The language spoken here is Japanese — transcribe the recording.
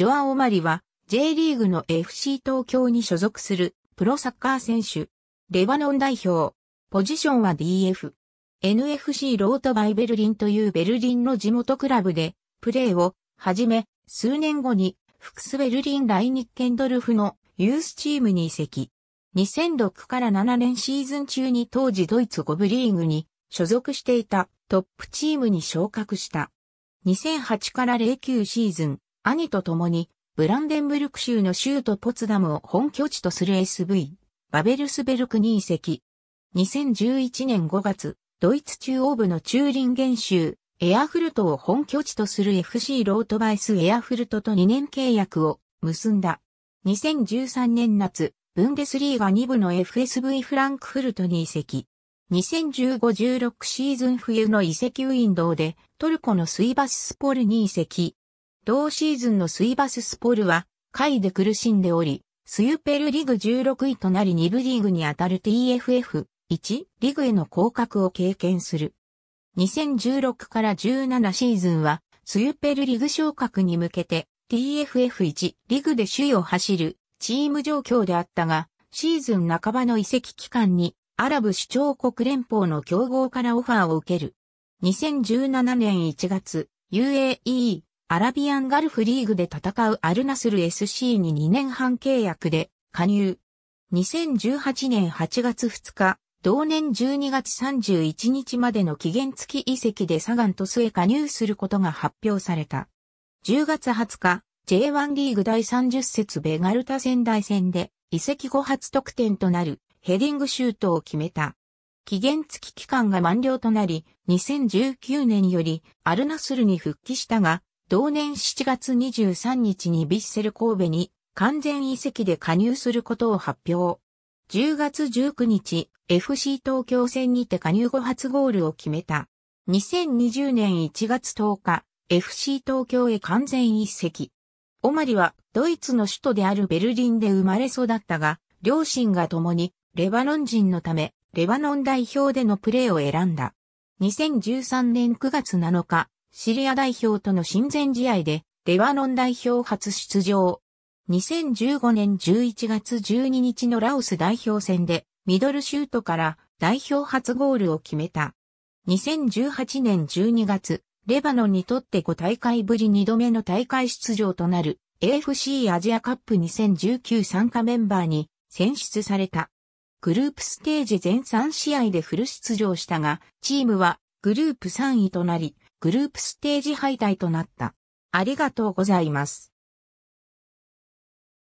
ジョアン・オマリは J リーグの FC 東京に所属するプロサッカー選手。レバノン代表。ポジションは DF。NFC ロートバイベルリンというベルリンの地元クラブでプレーを始め、数年後にフクスベルリン・ライニッケンドルフのユースチームに移籍。2006から7年シーズン中に当時ドイツ5部リーグに所属していたトップチームに昇格した。2008から09シーズン、兄と共に、ブランデンブルク州の州都ポツダムを本拠地とする SV、バベルスベルクに移籍。2011年5月、ドイツ中央部のチューリンゲン州、エアフルトを本拠地とする FC ロートバイスエアフルトと2年契約を結んだ。2013年夏、ブンデスリーガ2部の FSV フランクフルトに移籍。2015-16シーズン冬の移籍ウィンドウでトルコのスイバシスポルに移籍。同シーズンのスイバススポルは、下位で苦しんでおり、スユペルリーグ16位となり2部リーグにあたる TFF1 リーグへの降格を経験する。2016から17シーズンは、スユペルリーグ昇格に向けて TFF1 リーグで首位を走るチーム状況であったが、シーズン半ばの移籍期間にアラブ首長国連邦の競合からオファーを受ける。2017年1月、UAE アラビアンガルフリーグで戦うアルナスル SC に2年半契約で加入。2018年8月2日、同年12月31日までの期限付き移籍でサガンとスへ加入することが発表された。10月20日、J1 リーグ第30節ベガルタ仙台戦で移籍後初得点となるヘディングシュートを決めた。期限付き期間が満了となり、2019年よりアルナスルに復帰したが、同年7月23日にビッセル神戸に完全移籍で加入することを発表。10月19日、FC 東京戦にて加入後初ゴールを決めた。2020年1月10日、FC 東京へ完全移籍。オマリはドイツの首都であるベルリンで生まれ育ったが、両親が共にレバノン人のため、レバノン代表でのプレーを選んだ。2013年9月7日、シリア代表との親善試合で、レバノン代表初出場。2015年11月12日のラオス代表戦で、ミドルシュートから代表初ゴールを決めた。2018年12月、レバノンにとって5大会ぶり2度目の大会出場となる AFC アジアカップ2019参加メンバーに選出された。グループステージ全3試合でフル出場したが、チームはグループ3位となり、グループステージ敗退となった。ありがとうございます。